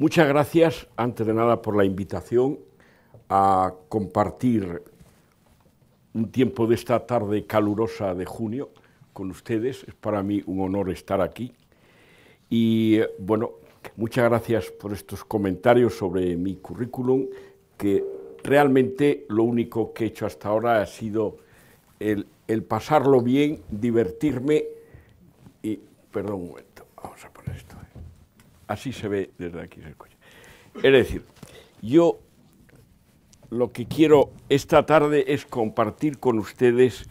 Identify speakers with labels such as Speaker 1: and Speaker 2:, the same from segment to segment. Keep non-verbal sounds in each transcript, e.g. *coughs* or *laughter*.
Speaker 1: Muchas gracias, antes de nada, por la invitación a compartir un tiempo de esta tarde calurosa de junio con ustedes. Es para mí un honor estar aquí. Y eh, bueno, muchas gracias por estos comentarios sobre mi currículum, que realmente lo único que he hecho hasta ahora ha sido el, pasarlo bien, divertirme y... Perdón un momento, vamos a poner esto. Así se ve desde aquí, se escucha. Es decir, yo lo que quiero esta tarde es compartir con ustedes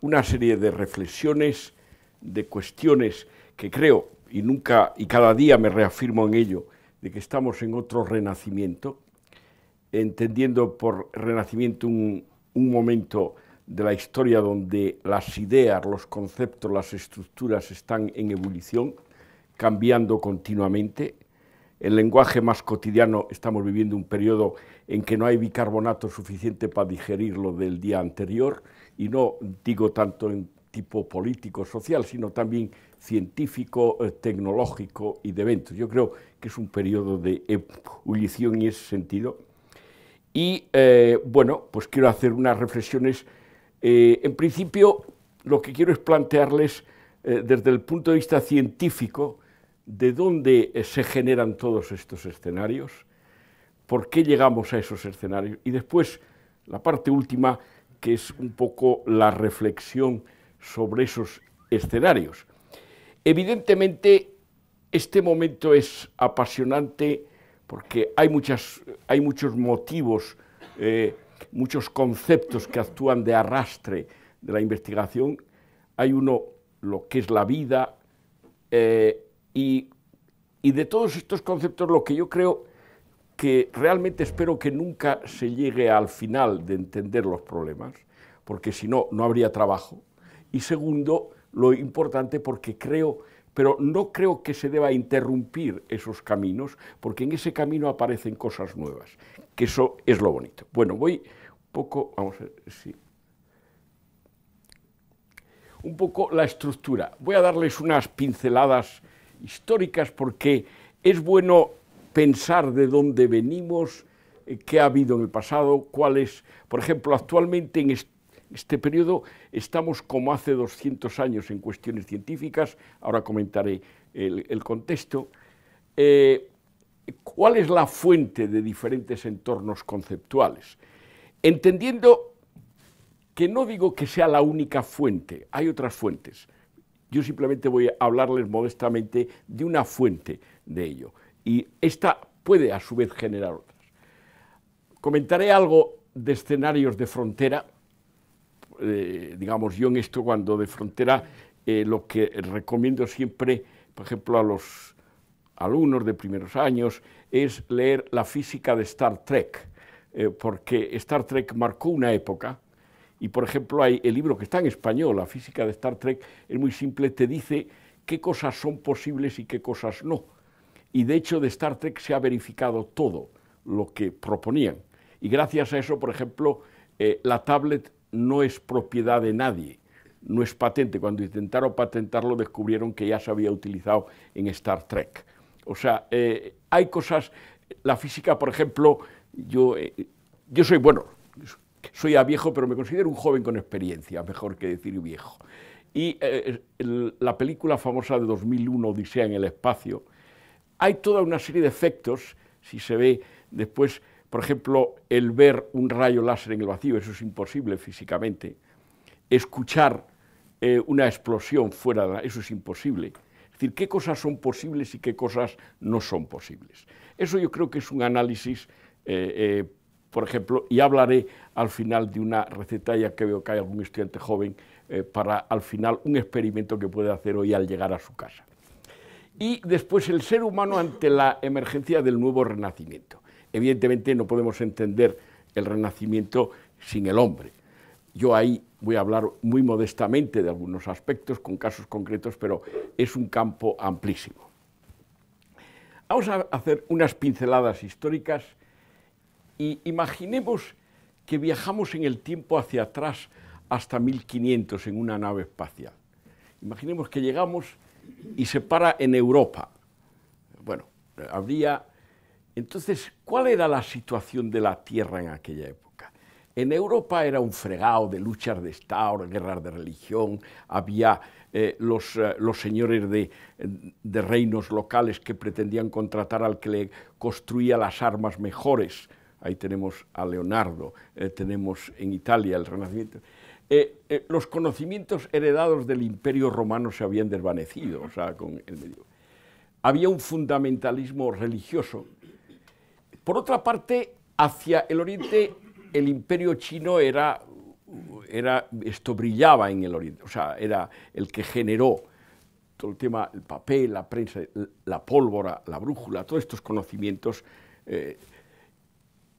Speaker 1: una serie de reflexiones, de cuestiones que creo, y nunca y cada día me reafirmo en ello, de que estamos en otro renacimiento, entendiendo por renacimiento un, un momento de la historia donde las ideas, los conceptos, las estructuras están en ebullición, cambiando continuamente. El lenguaje más cotidiano, estamos viviendo un periodo en que no hay bicarbonato suficiente para digerir lo del día anterior, y no digo tanto en tipo político, social, sino también científico, eh, tecnológico y de eventos. Yo creo que es un periodo de ebullición en ese sentido. Y eh, bueno, pues quiero hacer unas reflexiones. Eh, en principio, lo que quiero es plantearles desde el punto de vista científico de dónde eh, se generan todos estos escenarios, por qué llegamos a esos escenarios y después la parte última que es un poco la reflexión sobre esos escenarios. Evidentemente este momento es apasionante porque hay, muchas, hay muchos motivos, eh, muchos conceptos que actúan de arrastre de la investigación. Hay uno, lo que es la vida, eh, y, de todos estos conceptos lo que yo creo que realmente espero que nunca se llegue al final de entender los problemas, porque si no, no habría trabajo. Y segundo, lo importante porque creo, pero no creo que se deba interrumpir esos caminos, porque en ese camino aparecen cosas nuevas, que eso es lo bonito. Bueno, voy un poco, vamos a ver, sí. Un poco la estructura. Voy a darles unas pinceladas históricas porque es bueno pensar de dónde venimos, eh, qué ha habido en el pasado, cuál por ejemplo, actualmente en este periodo estamos como hace 200 años en cuestiones científicas, ahora comentaré el, contexto. Eh, ¿Cuál es la fuente de diferentes entornos conceptuales? Entendiendo que no digo que sea la única fuente, hay otras fuentes, yo simplemente voy a hablarles modestamente de una fuente de ello. Y esta puede a su vez generar otras. Comentaré algo de escenarios de frontera. Eh, digamos, yo en esto cuando de frontera eh, lo que recomiendo siempre, por ejemplo, a los alumnos de primeros años, es leer la física de Star Trek, eh, porque Star Trek marcó una época, y por ejemplo, hay el libro que está en español, La física de Star Trek, es muy simple, te dice qué cosas son posibles y qué cosas no. Y de hecho de Star Trek se ha verificado todo lo que proponían. Y gracias a eso, por ejemplo, eh, la tablet no es propiedad de nadie, no es patente. Cuando intentaron patentarlo descubrieron que ya se había utilizado en Star Trek. O sea, eh, hay cosas, la física, por ejemplo, yo, eh, yo soy bueno, soy ya viejo, pero me considero un joven con experiencia, mejor que decir viejo. Y eh, la película famosa de 2001, Odisea en el espacio, hay toda una serie de efectos, si se ve después, por ejemplo, el ver un rayo láser en el vacío, eso es imposible físicamente, escuchar eh, una explosión fuera, de la, eso es imposible. Es decir, qué cosas son posibles y qué cosas no son posibles. Eso yo creo que es un análisis eh, por ejemplo, y hablaré al final de una receta, ya que veo que hay algún estudiante joven, eh, para al final un experimento que puede hacer hoy al llegar a su casa. Y después el ser humano ante la emergencia del nuevo renacimiento. Evidentemente no podemos entender el renacimiento sin el hombre. Yo ahí voy a hablar muy modestamente de algunos aspectos, con casos concretos, pero es un campo amplísimo. Vamos a hacer unas pinceladas históricas y imaginemos que viajamos en el tiempo hacia atrás hasta 1500 en una nave espacial. Imaginemos que llegamos y se para en Europa. Bueno, habría... Entonces, ¿cuál era la situación de la Tierra en aquella época? En Europa era un fregado de luchas de Estado, guerras de religión, había eh, eh, los, señores de, de reinos locales que pretendían contratar al que le construía las armas mejores, ahí tenemos a Leonardo, eh, tenemos en Italia el Renacimiento. Eh, eh, los conocimientos heredados del Imperio Romano se habían desvanecido, con el medio. Había un fundamentalismo religioso. Por otra parte, hacia el oriente el Imperio chino era, era esto brillaba en el oriente, o sea, era el que generó todo el tema, el papel, la prensa, la pólvora, la brújula, todos estos conocimientos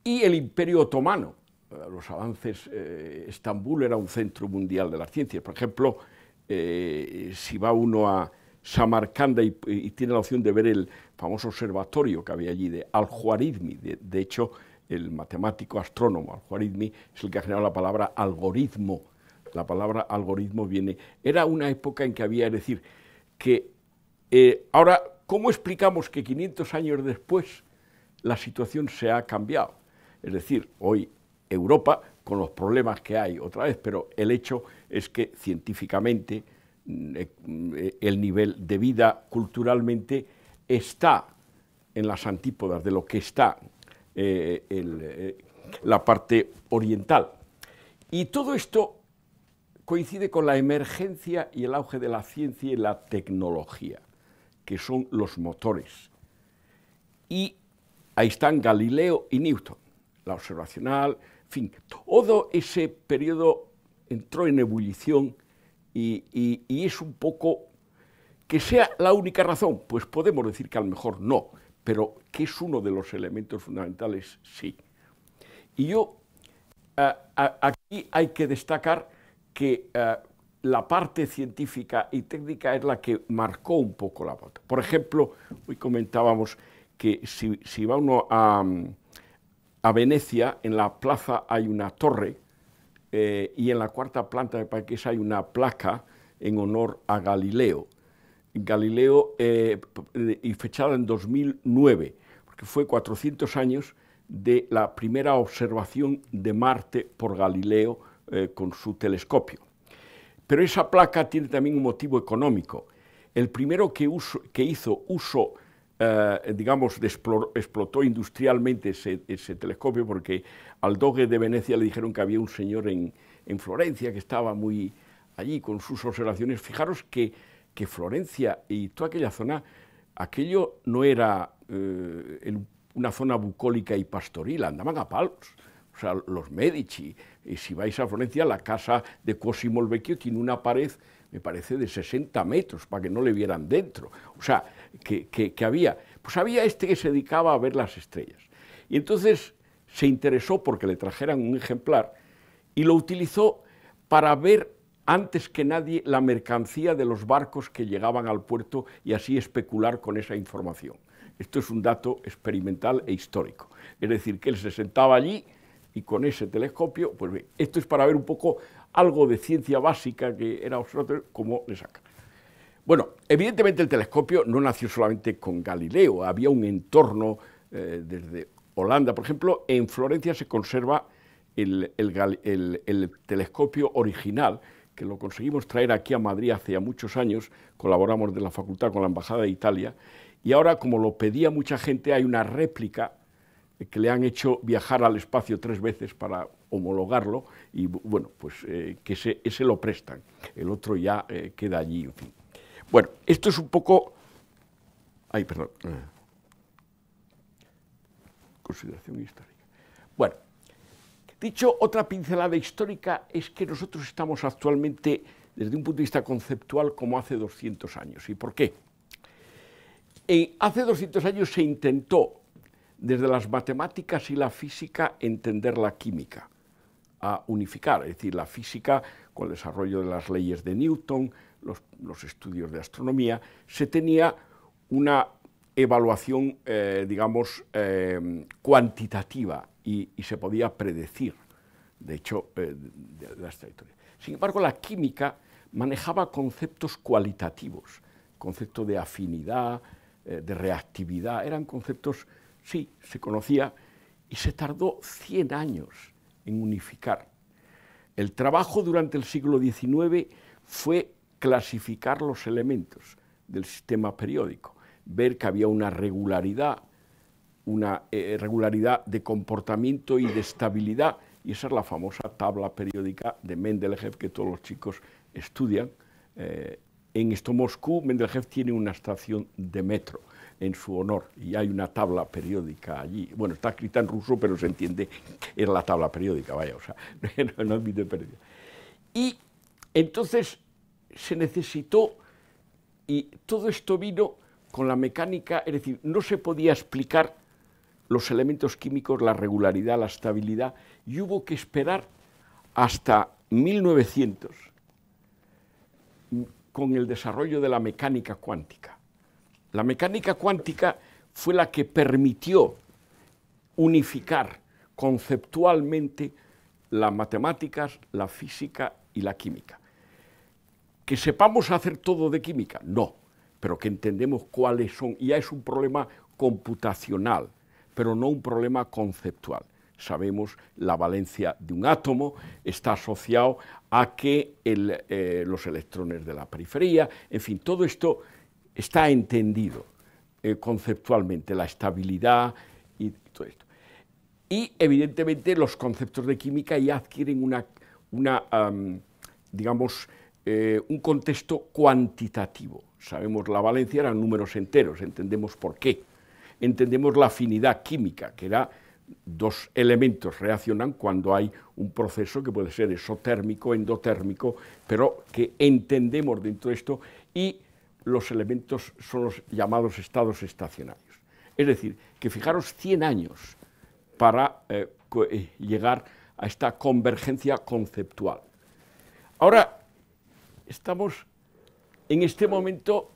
Speaker 1: y el Imperio Otomano. Eh, los avances, eh, Estambul era un centro mundial de las ciencias. Por ejemplo, eh, si va uno a Samarcanda y, tiene la opción de ver el famoso observatorio que había allí de Al-Juarizmi, de, hecho, el matemático astrónomo Al-Juarizmi es el que ha generado la palabra algoritmo. La palabra algoritmo viene. Era una época en que había, es decir, que ahora, ¿cómo explicamos que 500 años después la situación se ha cambiado? Es decir, hoy Europa, con los problemas que hay otra vez, pero el hecho es que científicamente mm, eh, el nivel de vida culturalmente está en las antípodas de lo que está eh, eh, la parte oriental. Y todo esto coincide con la emergencia y el auge de la ciencia y la tecnología, que son los motores. Y ahí están Galileo y Newton la observacional, en fin, todo ese periodo entró en ebullición y, es un poco que sea la única razón, pues podemos decir que a lo mejor no, pero que es uno de los elementos fundamentales, sí. Y yo, aquí hay que destacar que la parte científica y técnica es la que marcó un poco la bota. Por ejemplo, hoy comentábamos que si va uno a a Venecia, en la plaza hay una torre eh, y en la cuarta planta de Parques hay una placa en honor a Galileo. Galileo eh, y fechada en 2009, porque fue 400 años de la primera observación de Marte por Galileo eh, con su telescopio. Pero esa placa tiene también un motivo económico. El primero que, que hizo uso eh, digamos, explotó industrialmente ese, telescopio porque al doge de Venecia le dijeron que había un señor en, Florencia que estaba muy allí con sus observaciones. Fijaros que, Florencia y toda aquella zona, aquello no era eh, una zona bucólica y pastoril, andaban a palos. O sea, los Medici, y si vais a Florencia, la casa de Cosimo el Vecchio tiene una pared, me parece, de 60 metros, para que no le vieran dentro. O sea, que, había. Pues había este que se dedicaba a ver las estrellas. Y entonces se interesó porque le trajeran un ejemplar y lo utilizó para ver antes que nadie la mercancía de los barcos que llegaban al puerto y así especular con esa información. Esto es un dato experimental e histórico. Es decir, que él se sentaba allí y con ese telescopio, pues esto es para ver un poco algo de ciencia básica que era observatorio, cómo le saca. Bueno, evidentemente el telescopio no nació solamente con Galileo, había un entorno eh, desde Holanda, por ejemplo, en Florencia se conserva el, telescopio original, que lo conseguimos traer aquí a Madrid hace muchos años, colaboramos de la facultad con la Embajada de Italia, y ahora, como lo pedía mucha gente, hay una réplica que le han hecho viajar al espacio tres veces para homologarlo, y bueno, pues eh, que ese, lo prestan, el otro ya eh, queda allí, en fin. Bueno, esto es un poco... Ay, perdón. Eh, consideración histórica. Bueno, dicho otra pincelada histórica es que nosotros estamos actualmente desde un punto de vista conceptual como hace 200 años. ¿Y por qué? Eh, hace 200 años se intentó desde las matemáticas y la física entender la química, a unificar, es decir, la física con el desarrollo de las leyes de Newton, los, estudios de astronomía, se tenía una evaluación, eh, digamos, eh, cuantitativa y, se podía predecir, de hecho, las eh, trayectorias. Sin embargo, la química manejaba conceptos cualitativos, concepto de afinidad, de reactividad, eran conceptos, sí, se conocía, y se tardó 100 años en unificar. El trabajo durante el siglo XIX fue clasificar los elementos del sistema periódico, ver que había una regularidad, una eh, eh, regularidad de comportamiento y de estabilidad, y esa es la famosa tabla periódica de Mendeleev que todos los chicos estudian. Eh, en esto Moscú, Mendeleev tiene una estación de metro en su honor y hay una tabla periódica allí. Bueno, está escrita en ruso, pero se entiende, es la tabla periódica, vaya, o sea, *laughs* no, es mi periódica. Y entonces se necesitó y todo esto vino con la mecánica, es decir, no se podía explicar los elementos químicos, la regularidad, la estabilidad, y hubo que esperar hasta 1900 con el desarrollo de la mecánica cuántica. La mecánica cuántica fue la que permitió unificar conceptualmente las matemáticas, la física y la química que sepamos hacer todo de química, no, pero que entendemos cuáles son, ya es un problema computacional, pero no un problema conceptual. Sabemos la valencia de un átomo está asociado a que eh, los electrones de la periferia, en fin, todo esto está entendido eh, conceptualmente, la estabilidad y todo esto. Y evidentemente los conceptos de química ya adquieren una, digamos, eh, un contexto cuantitativo. Sabemos la valencia eran números enteros, entendemos por qué. Entendemos la afinidad química, que era dos elementos reaccionan cuando hay un proceso que puede ser exotérmico, endotérmico, pero que entendemos dentro de esto y los elementos son los llamados estados estacionarios. Es decir, que fijaros 100 años para eh, eh, llegar a esta convergencia conceptual. Ahora, Estamos en este momento,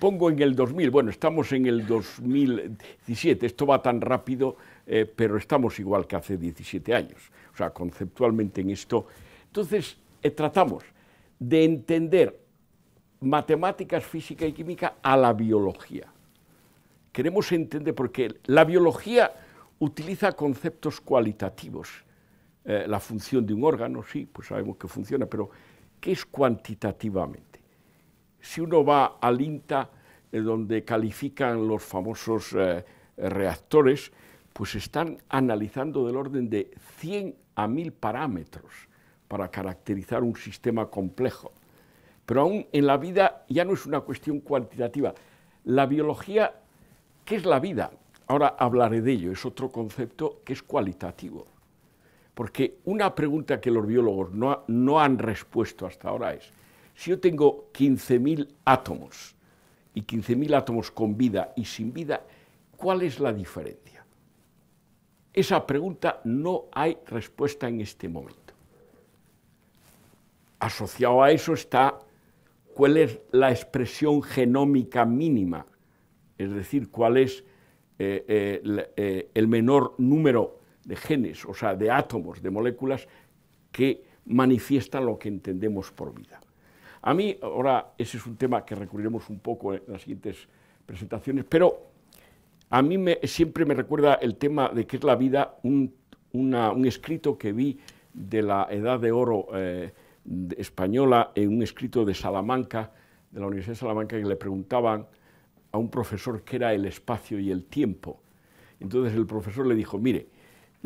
Speaker 1: pongo en el 2000, bueno, estamos en el 2017, esto va tan rápido, eh, pero estamos igual que hace 17 años, o sea, conceptualmente en esto. Entonces, eh, tratamos de entender matemáticas, física y química a la biología. Queremos entender, porque la biología utiliza conceptos cualitativos, eh, la función de un órgano, sí, pues sabemos que funciona, pero ¿Qué es cuantitativamente. Si uno va al INTA, eh, donde califican los famosos eh, reactores, pues están analizando del orden de 100 a 1000 parámetros para caracterizar un sistema complejo. Pero aún en la vida ya no es una cuestión cuantitativa. La biología, ¿qué es la vida? Ahora hablaré de ello, es otro concepto que es cualitativo. Porque una pregunta que los biólogos no, no han respuesto hasta ahora es, si yo tengo 15.000 átomos y 15.000 átomos con vida y sin vida, ¿cuál es la diferencia? Esa pregunta no hay respuesta en este momento. Asociado a eso está cuál es la expresión genómica mínima, es decir, cuál es eh, eh, eh, el menor número de genes, o sea, de átomos, de moléculas que manifiestan lo que entendemos por vida. A mí, ahora, ese es un tema que recurriremos un poco en las siguientes presentaciones, pero a mí siempre me recuerda el tema de qué es la vida, un, escrito que vi de la Edad de Oro eh, española, en un escrito de Salamanca, de la Universidad de Salamanca, que le preguntaban a un profesor qué era el espacio y el tiempo. Entonces el profesor le dijo, mire,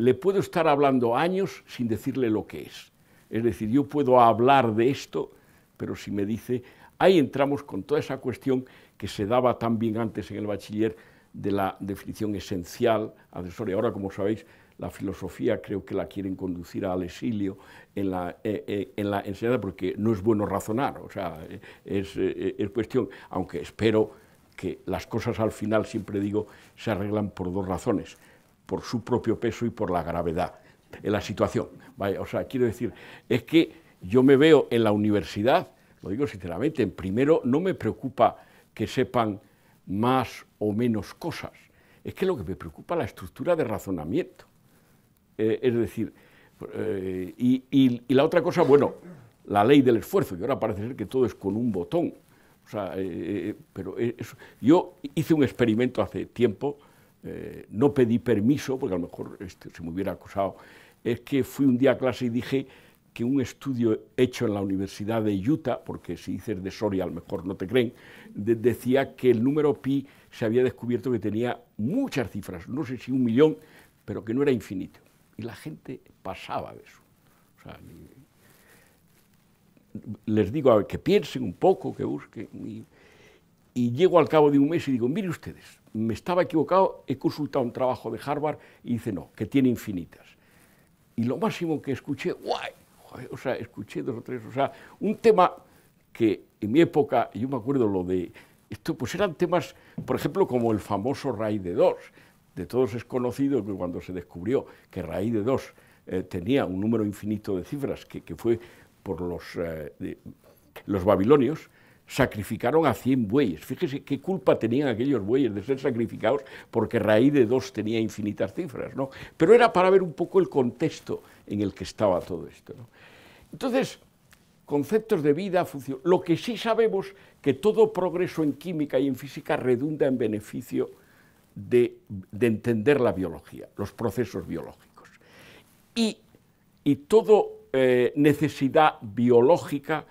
Speaker 1: le puedo estar hablando años sin decirle lo que es. Es decir, yo puedo hablar de esto, pero si me dice, ahí entramos con toda esa cuestión que se daba también antes en el bachiller de la definición esencial accesoria. Ahora, como sabéis, la filosofía creo que la quieren conducir al exilio en la, eh, eh, enseñanza porque no es bueno razonar, o sea, eh, es cuestión, aunque espero que las cosas al final, siempre digo, se arreglan por dos razones por su propio peso y por la gravedad en la situación. o sea, quiero decir, es que yo me veo en la universidad, lo digo sinceramente, en primero no me preocupa que sepan más o menos cosas, es que lo que me preocupa es la estructura de razonamiento. Eh, es decir, eh, y, la otra cosa, bueno, la ley del esfuerzo, que ahora parece ser que todo es con un botón. O sea, eh, pero yo hice un experimento hace tiempo, eh, no pedí permiso, porque a lo mejor este, se me hubiera acusado, es que fui un día a clase y dije que un estudio hecho en la Universidad de Utah, porque si dices de Soria a lo mejor no te creen, decía que el número pi se había descubierto que tenía muchas cifras, no sé si un millón, pero que no era infinito. Y la gente pasaba de eso. les digo que piensen un poco, que busquen. Y, y llego al cabo de un mes y digo, mire ustedes, me estaba equivocado, he consultado un trabajo de Harvard y dice, no, que tiene infinitas. Y lo máximo que escuché, guay, o sea, escuché dos o tres, o sea, un tema que en mi época, yo me acuerdo lo de, esto pues eran temas, por ejemplo, como el famoso raíz de dos, de todos es conocido que cuando se descubrió que raíz de dos eh, tenía un número infinito de cifras, que, fue por los eh, babilonios, sacrificaron a 100 bueyes. Fíjese qué culpa tenían aquellos bueyes de ser sacrificados, porque raíz de dos tenía infinitas cifras, ¿no? Pero era para ver un poco el contexto en el que estaba todo esto, Entonces, conceptos de vida, función... Lo que sí sabemos que todo progreso en química y en física redunda en beneficio de, entender la biología, los procesos biológicos. Y, y toda eh, necesidad biológica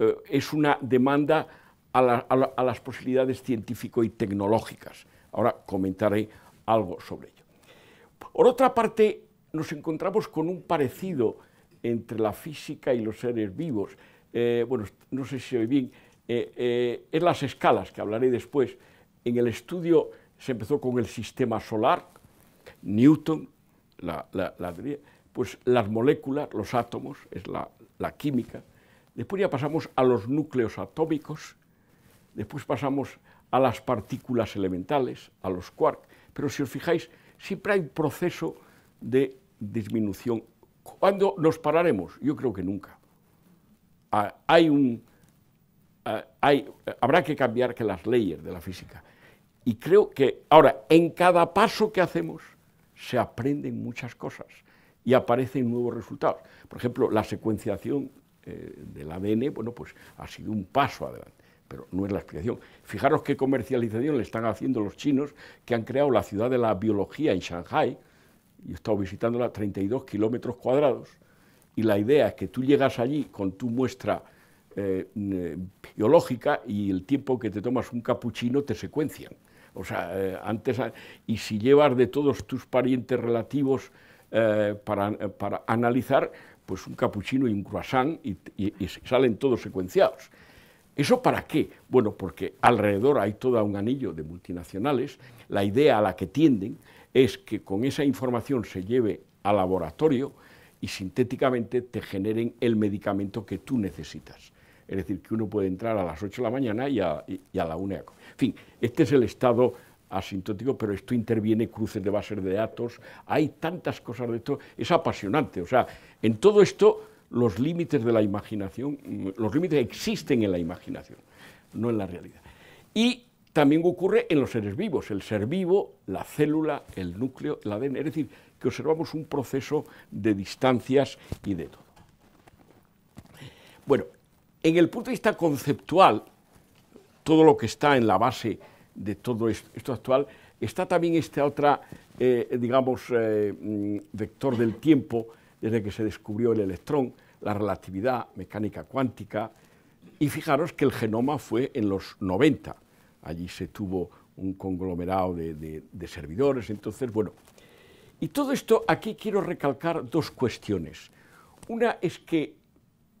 Speaker 1: eh, es una demanda a, las posibilidades científico y tecnológicas. Ahora comentaré algo sobre ello. Por otra parte, nos encontramos con un parecido entre la física y los seres vivos. Eh, bueno, no sé si se bien, es eh, en las escalas, que hablaré después, en el estudio se empezó con el sistema solar, Newton, pues las moléculas, los átomos, es la química, Después ya pasamos a los núcleos atómicos, después pasamos a las partículas elementales, a los quarks, pero si os fijáis, siempre hay un proceso de disminución. ¿Cuándo nos pararemos? Yo creo que nunca. Ah, ah, habrá que cambiar las leyes de la física. Y creo que ahora, en cada paso que hacemos, se aprenden muchas cosas y aparecen nuevos resultados. Por ejemplo, la secuenciación eh, del ADN, bueno, pues ha sido un paso adelante. Pero no es la explicación. Fijaros qué comercialización le están haciendo los chinos que han creado la ciudad de la biología en Shanghai. Yo he estado visitándola 32 kilómetros cuadrados. Y la idea es que tú llegas allí con tu muestra eh, biológica y el tiempo que te tomas un capuchino te secuencian. O sea, eh, antes, y si llevas de todos tus parientes relativos para, para, analizar, pues un capuchino y un croissant y, salen todos secuenciados. ¿Eso para qué? Bueno, porque alrededor hay todo un anillo de multinacionales. La idea a la que tienden es que con esa información se lleve al laboratorio y sintéticamente te generen el medicamento que tú necesitas. Es decir, que uno puede entrar a las 8 de la mañana y a, la 1 de la 1. En fin, este es el estado asintótico, pero esto interviene cruces de bases de datos, hay tantas cosas de esto, es apasionante. O sea, en todo esto los límites de la imaginación, mm, los límites existen en la imaginación, no en la realidad. Y también ocurre en los seres vivos, el ser vivo, la célula, el núcleo, el ADN, es decir, que observamos un proceso de distancias y de todo. Bueno, en el punto de vista conceptual, todo lo que está en la base de todo esto actual, está también este otro, eh, digamos, eh, mm, vector del tiempo desde que se descubrió el electrón, la relatividad mecánica cuántica, y fijaros que el genoma fue en los 90, allí se tuvo un conglomerado de, servidores, entonces, bueno. Y todo esto aquí quiero recalcar dos cuestiones. Una es que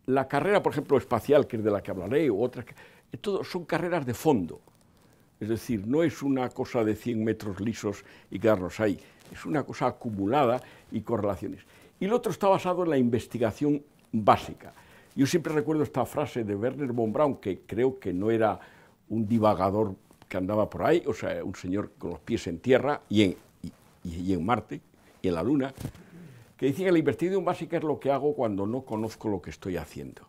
Speaker 1: la carrera, por ejemplo, espacial, que es de la que hablaré, u otra eh, todo son carreras de fondo. Es decir, no es una cosa de 100 metros lisos y quedarnos ahí, es una cosa acumulada y correlaciones. Y el otro está basado en la investigación básica. Yo siempre recuerdo esta frase de Werner von Braun, que creo que no era un divagador que andaba por ahí, o sea, un señor con los pies en tierra y en, Marte y en la Luna, que decía que la investigación básica es lo que hago cuando no conozco lo que estoy haciendo.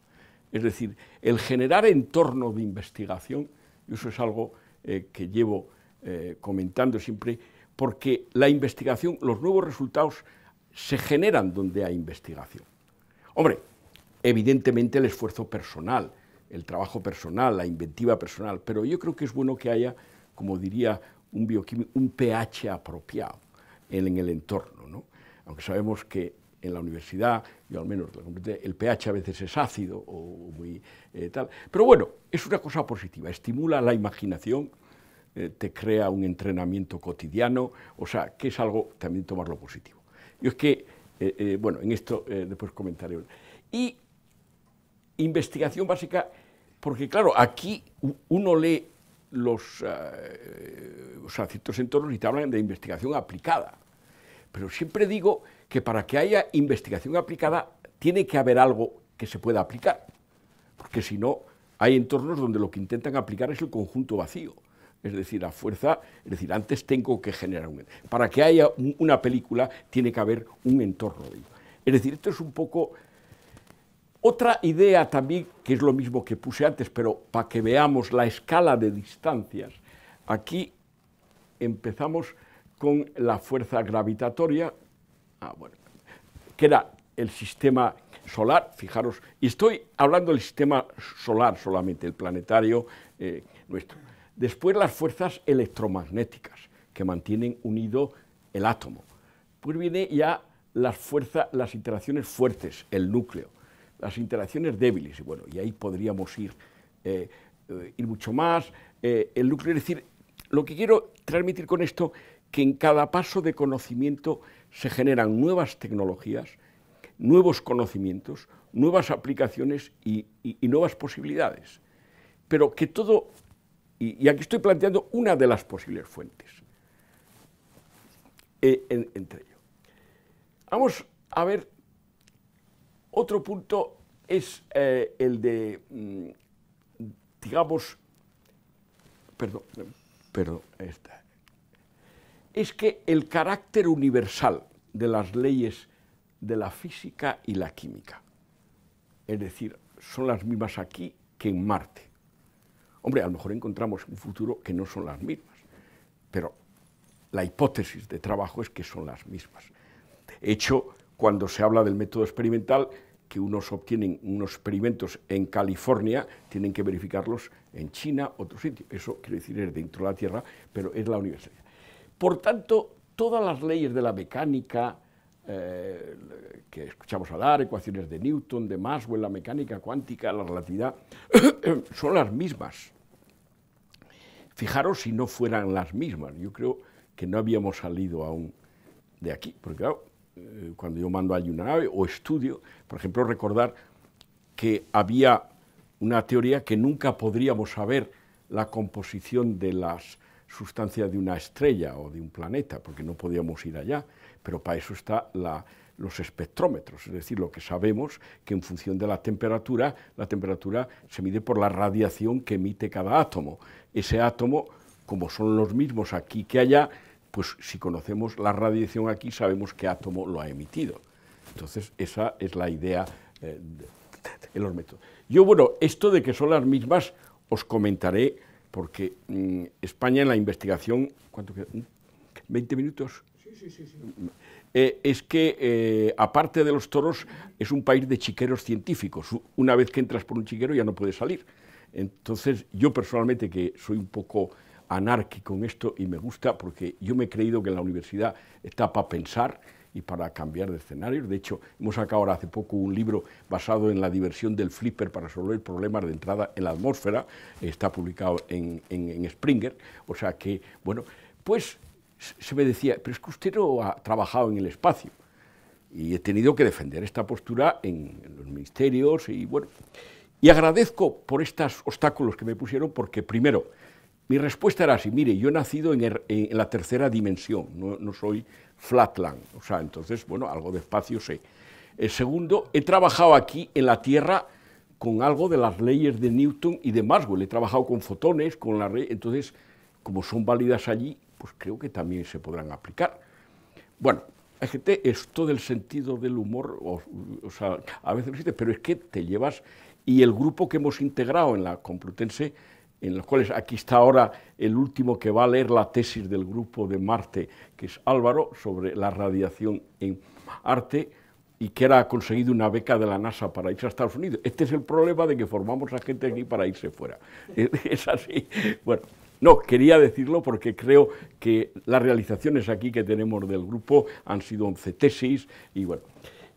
Speaker 1: Es decir, el generar entorno de investigación, y eso es algo eh, que llevo eh, comentando siempre, porque la investigación, los nuevos resultados se generan donde hay investigación. Hombre, evidentemente el esfuerzo personal, el trabajo personal, la inventiva personal, pero yo creo que es bueno que haya, como diría un bioquímico, un pH apropiado en, en el entorno, ¿no? aunque sabemos que en la universidad, yo al menos el pH a veces es ácido o muy eh, tal. Pero bueno, es una cosa positiva, estimula la imaginación, eh, te crea un entrenamiento cotidiano, o sea, que es algo también tomarlo positivo. Yo es que, eh, bueno, en esto después comentaré. Y investigación básica, porque claro, aquí uno lee los, ciertos entornos y te hablan de investigación aplicada. Pero siempre digo que para que haya investigación aplicada tiene que haber algo que se pueda aplicar, porque si no, hay entornos donde lo que intentan aplicar es el conjunto vacío. Es decir, la fuerza, es decir, antes tengo que generar un... Para que haya una película tiene que haber un entorno de Es decir, esto es un poco... Otra idea también, que es lo mismo que puse antes, pero para que veamos la escala de distancias, aquí empezamos con la fuerza gravitatoria, Ah, bueno. Que era el sistema solar, fijaros, y estoy hablando del sistema solar solamente, el planetario eh, nuestro. Después las fuerzas electromagnéticas que mantienen unido el átomo. Pues viene ya las fuerzas, las interacciones fuertes, el núcleo, las interacciones débiles, y bueno, y ahí podríamos ir, eh, eh, ir mucho más. el núcleo, es decir, lo que quiero transmitir con esto, que en cada paso de conocimiento se generan nuevas tecnologías, nuevos conocimientos, nuevas aplicaciones y, nuevas posibilidades. Pero que todo, y, aquí estoy planteando una de las posibles fuentes eh, entre ello. Vamos a ver, otro punto es eh, el de, mm, digamos, perdón, perdón, está es que el carácter universal de las leyes de la física y la química, es decir, son las mismas aquí que en Marte. Hombre, a lo mejor encontramos un futuro que no son las mismas, pero la hipótesis de trabajo es que son las mismas. De Hecho, cuando se habla del método experimental, que unos obtienen unos experimentos en California, tienen que verificarlos en China, otro sitio. Eso quiere decir es dentro de la Tierra, pero es la universidad. Por tanto, todas las leyes de la mecánica eh, que escuchamos hablar, ecuaciones de Newton, de Maxwell, la mecánica cuántica, la relatividad, *coughs* son las mismas. Fijaros si no fueran las mismas. Yo creo que no habíamos salido aún de aquí, porque eh, cuando yo mando allí una nave o estudio, por ejemplo, recordar que había una teoría que nunca podríamos saber la composición de las sustancia de una estrella o de un planeta, porque no podíamos ir allá, pero para eso está los espectrómetros, es decir, lo que sabemos que en función de la temperatura, la temperatura se mide por la radiación que emite cada átomo. Ese átomo, como son los mismos aquí que allá, pues si conocemos la radiación aquí sabemos qué átomo lo ha emitido. Entonces, esa es la idea eh, de, de los métodos. Yo, bueno, esto de que son las mismas os comentaré porque mm, España en la investigación, ¿cuánto queda? ¿20 ¿Mm? minutos? Sí, sí, sí. sí. Eh, es que, eh, aparte de los toros, es un país de chiqueros científicos. Una vez que entras por un chiquero ya no puedes salir. Entonces, yo personalmente, que soy un poco anárquico en esto y me gusta, porque yo me he creído que en la universidad está para pensar, y para cambiar de escenario, De hecho, hemos sacado ahora hace poco un libro basado en la diversión del flipper para resolver problemas de entrada en la atmósfera, está publicado en, Springer, o sea que, bueno, pues se me decía, pero es que usted no ha trabajado en el espacio. Y he tenido que defender esta postura en, los ministerios y bueno. Y agradezco por estos obstáculos que me pusieron porque, primero, mi respuesta era así, mire, yo he nacido en, er, la tercera dimensión, no, no soy flatland. O sea, entonces, bueno, algo de espacio sé. El eh, segundo, he trabajado aquí en la Tierra con algo de las leyes de Newton y de Maxwell. He trabajado con fotones, con la red. Entonces, como son válidas allí, pues creo que también se podrán aplicar. Bueno, hay gente, esto del sentido del humor, o, sea, a veces existe, pero es que te llevas. Y el grupo que hemos integrado en la Complutense en los cuales aquí está ahora el último que va a leer la tesis del grupo de Marte, que es Álvaro, sobre la radiación en arte, y que era ha conseguido una beca de la NASA para irse a Estados Unidos. Este es el problema de que formamos a gente aquí para irse fuera. *laughs* Es así. Bueno, no, quería decirlo porque creo que las realizaciones aquí que tenemos del grupo han sido 11 tesis y bueno.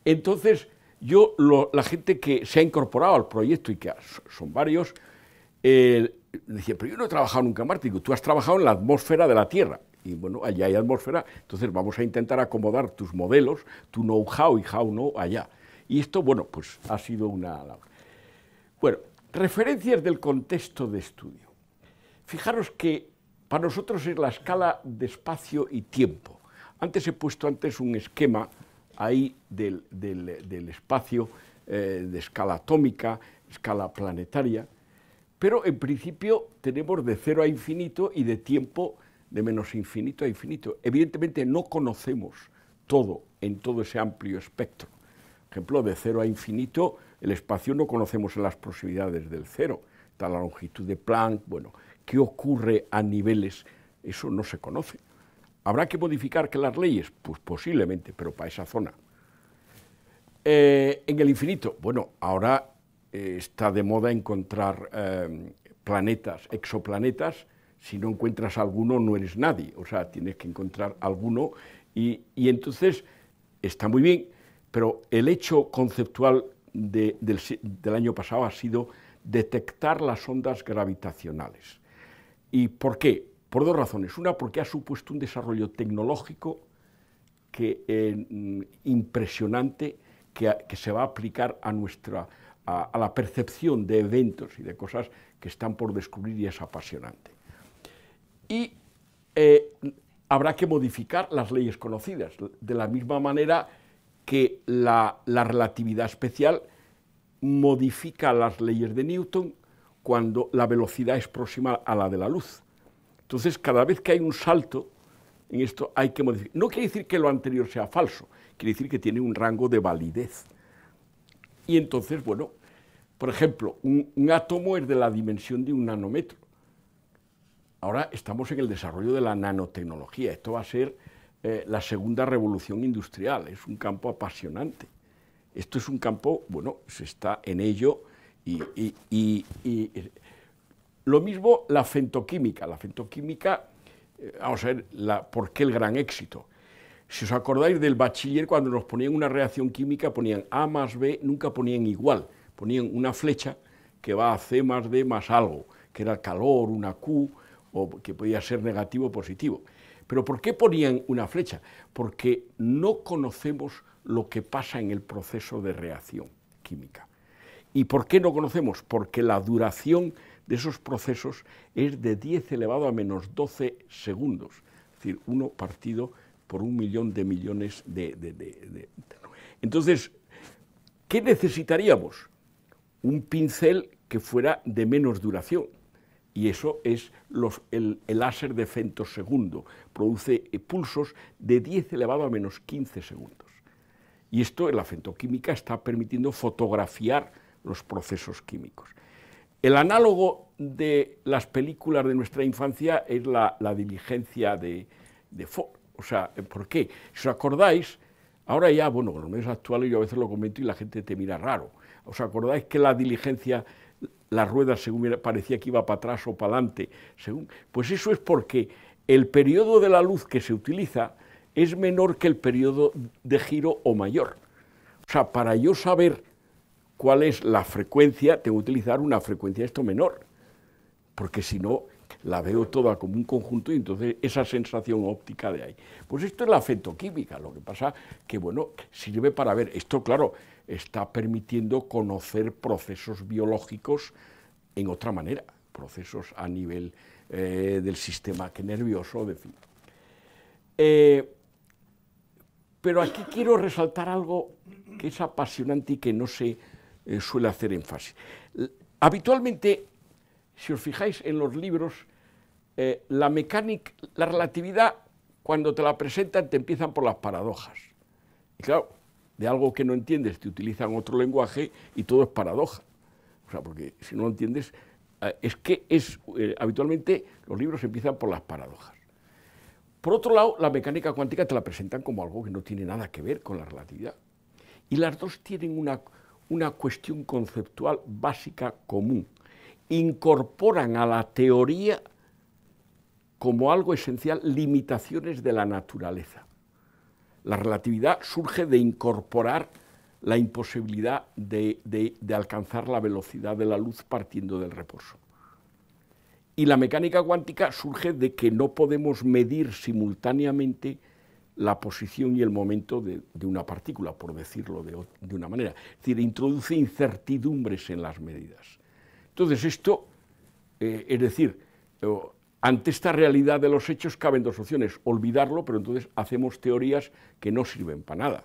Speaker 1: Entonces, yo, la gente que se ha incorporado al proyecto y que son varios, el decía, pero yo no he trabajado nunca en Marte. Digo, tú has trabajado en la atmósfera de la Tierra. Y bueno, allá hay atmósfera, entonces vamos a intentar acomodar tus modelos, tu know-how y how-know allá. Y esto, bueno, pues ha sido una... Bueno, referencias del contexto de estudio. Fijaros que para nosotros es la escala de espacio y tiempo. Antes he puesto antes un esquema ahí del, espacio eh, de escala atómica, escala planetaria, pero en principio tenemos de cero a infinito y de tiempo de menos infinito a infinito. Evidentemente no conocemos todo en todo ese amplio espectro. Por ejemplo, de cero a infinito, el espacio no conocemos en las proximidades del cero. Está la longitud de Planck, bueno, ¿qué ocurre a niveles? Eso no se conoce. ¿Habrá que modificar que las leyes? Pues posiblemente, pero para esa zona. Eh, en el infinito, bueno, ahora eh, está de moda encontrar eh, planetas, exoplanetas, si no encuentras alguno no eres nadie, o sea, tienes que encontrar alguno y, entonces está muy bien, pero el hecho conceptual del, año pasado ha sido detectar las ondas gravitacionales. ¿Y por qué? Por dos razones. Una, porque ha supuesto un desarrollo tecnológico que, eh, impresionante que, se va a aplicar a nuestra a, la percepción de eventos y de cosas que están por descubrir y es apasionante. Y eh, habrá que modificar las leyes conocidas, de la misma manera que la, la, relatividad especial modifica las leyes de Newton cuando la velocidad es próxima a la de la luz. Entonces, cada vez que hay un salto en esto hay que modificar. No quiere decir que lo anterior sea falso, quiere decir que tiene un rango de validez. Y entonces, bueno, por ejemplo, un, átomo es de la dimensión de un nanómetro. Ahora estamos en el desarrollo de la nanotecnología. Esto va a ser eh, la segunda revolución industrial. Es un campo apasionante. Esto es un campo, bueno, se está en ello y, eh, lo mismo la fentoquímica. La fentoquímica, eh, vamos a ver la, por qué el gran éxito. Si os acordáis del bachiller, cuando nos ponían una reacción química, ponían A más B, nunca ponían igual, ponían una flecha que va a C más D más algo, que era calor, una Q, o que podía ser negativo o positivo. Pero ¿por qué ponían una flecha? Porque no conocemos lo que pasa en el proceso de reacción química. ¿Y por qué no conocemos? Porque la duración de esos procesos es de 10 elevado a menos 12 segundos, es decir, uno partido por un millón de millones de, Entonces, ¿qué necesitaríamos? Un pincel que fuera de menos duración. Y eso es el, láser de segundo Produce eh, pulsos de 10 elevado a menos 15 segundos. Y esto en la fentoquímica, está permitiendo fotografiar los procesos químicos. El análogo de las películas de nuestra infancia es la, diligencia de, de Ford. O sea, ¿por qué? Si os acordáis, ahora ya, bueno, en los medios actuales yo a veces lo comento y la gente te mira raro. ¿Os acordáis que la diligencia, las ruedas según parecía que iba para atrás o para adelante? pues eso es porque el periodo de la luz que se utiliza es menor que el periodo de giro o mayor. O sea, para yo saber cuál es la frecuencia, tengo que utilizar una frecuencia esto menor, porque si no, la veo toda como un conjunto y entonces esa sensación óptica de ahí. Pues esto es la fetoquímica, lo que pasa que, bueno, sirve para ver, esto claro, está permitiendo conocer procesos biológicos en otra manera, procesos a nivel eh, del sistema que nervioso, de fin. Eh, pero aquí quiero resaltar algo que es apasionante y que no se eh, suele hacer énfasis. Habitualmente, si os fijáis en los libros, eh, la mecánica, la relatividad, cuando te la presentan, te empiezan por las paradojas. Y claro, de algo que no entiendes, te utilizan otro lenguaje y todo es paradoja. O sea, porque si no lo entiendes, eh, es que es, eh, habitualmente los libros empiezan por las paradojas. Por otro lado, la mecánica cuántica te la presentan como algo que no tiene nada que ver con la relatividad. Y las dos tienen una, una cuestión conceptual básica común. Incorporan a la teoría como algo esencial limitaciones de la naturaleza. La relatividad surge de incorporar la imposibilidad de, alcanzar la velocidad de la luz partiendo del reposo. Y la mecánica cuántica surge de que no podemos medir simultáneamente la posición y el momento de, una partícula, por decirlo de, una manera. Es decir, introduce incertidumbres en las medidas. Entonces, esto, eh, es decir, ante esta realidad de los hechos caben dos opciones, olvidarlo, pero entonces hacemos teorías que no sirven para nada.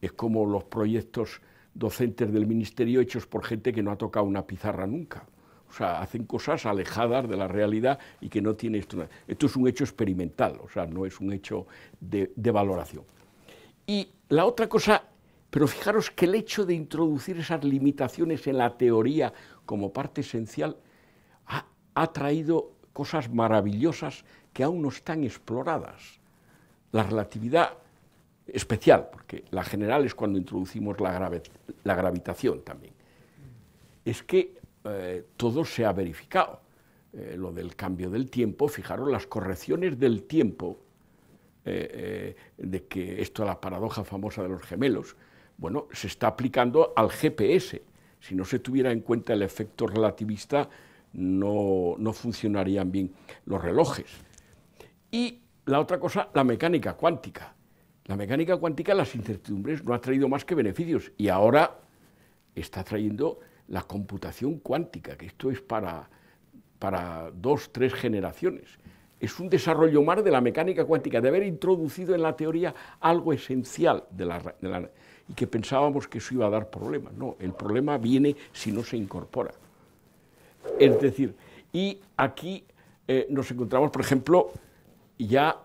Speaker 1: Es como los proyectos docentes del ministerio hechos por gente que no ha tocado una pizarra nunca. O sea, hacen cosas alejadas de la realidad y que no tiene esto. Esto es un hecho experimental, o sea, no es un hecho de, valoración. Y la otra cosa, pero fijaros que el hecho de introducir esas limitaciones en la teoría como parte esencial ha traído cosas maravillosas que aún no están exploradas. La relatividad especial, porque la general es cuando introducimos la, gravitación también. Es que eh, todo se ha verificado. Eh, lo del cambio del tiempo, fijaros, las correcciones del tiempo, eh, de que esto es la paradoja famosa de los gemelos, bueno, se está aplicando al GPS. Si no se tuviera en cuenta el efecto relativista, no, funcionarían bien los relojes. Y la otra cosa, la mecánica cuántica. La mecánica cuántica, las incertidumbres no ha traído más que beneficios y ahora está trayendo la computación cuántica, que esto es para, para dos, tres generaciones. Es un desarrollo más de la mecánica cuántica, de haber introducido en la teoría algo esencial de la, y que pensábamos que eso iba a dar problemas. No, el problema viene si no se incorpora. Es decir, y aquí eh, nos encontramos, por ejemplo, ya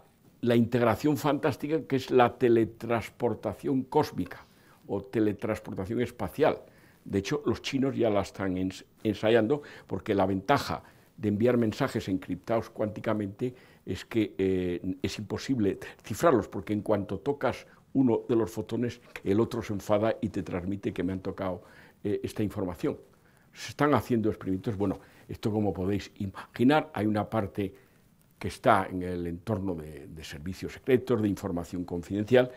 Speaker 1: la integración fantástica que es la teletransportación cósmica o teletransportación espacial. De hecho, los chinos ya la están ensayando porque la ventaja de enviar mensajes encriptados cuánticamente es que eh, es imposible cifrarlos porque en cuanto tocas uno de los fotones, el otro se enfada y te transmite que me han tocado eh, esta información se están haciendo experimentos. Bueno, esto como podéis imaginar, hay una parte que está en el entorno de, servicios secretos, de información confidencial,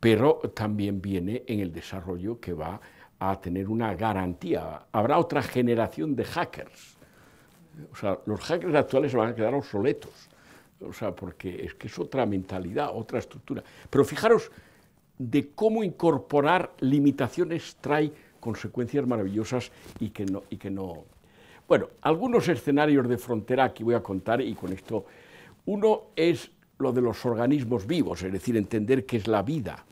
Speaker 1: pero también viene en el desarrollo que va a tener una garantía. Habrá otra generación de hackers. O sea, los hackers actuales van a quedar obsoletos. O sea, porque es que es otra mentalidad, otra estructura. Pero fijaros de cómo incorporar limitaciones trae consecuencias maravillosas y que no... Y que no bueno, algunos escenarios de frontera que voy a contar y con esto. Uno es lo de los organismos vivos, es decir, entender qué es la vida.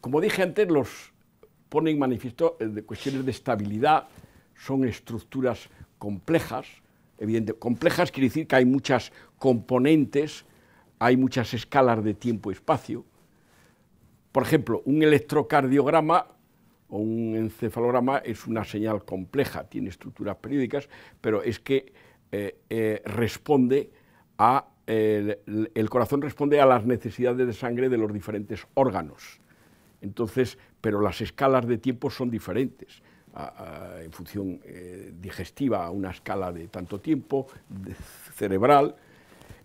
Speaker 1: Como dije antes, los ponen manifiesto eh, de cuestiones de estabilidad, son estructuras complejas, evidente, complejas quiere decir que hay muchas componentes, hay muchas escalas de tiempo y espacio, por ejemplo, un electrocardiograma o un encefalograma es una señal compleja, tiene estructuras periódicas, pero es que eh, eh, responde a, el, corazón responde a las necesidades de sangre de los diferentes órganos. Entonces, pero las escalas de tiempo son diferentes. en función eh, digestiva a una escala de tanto tiempo, cerebral.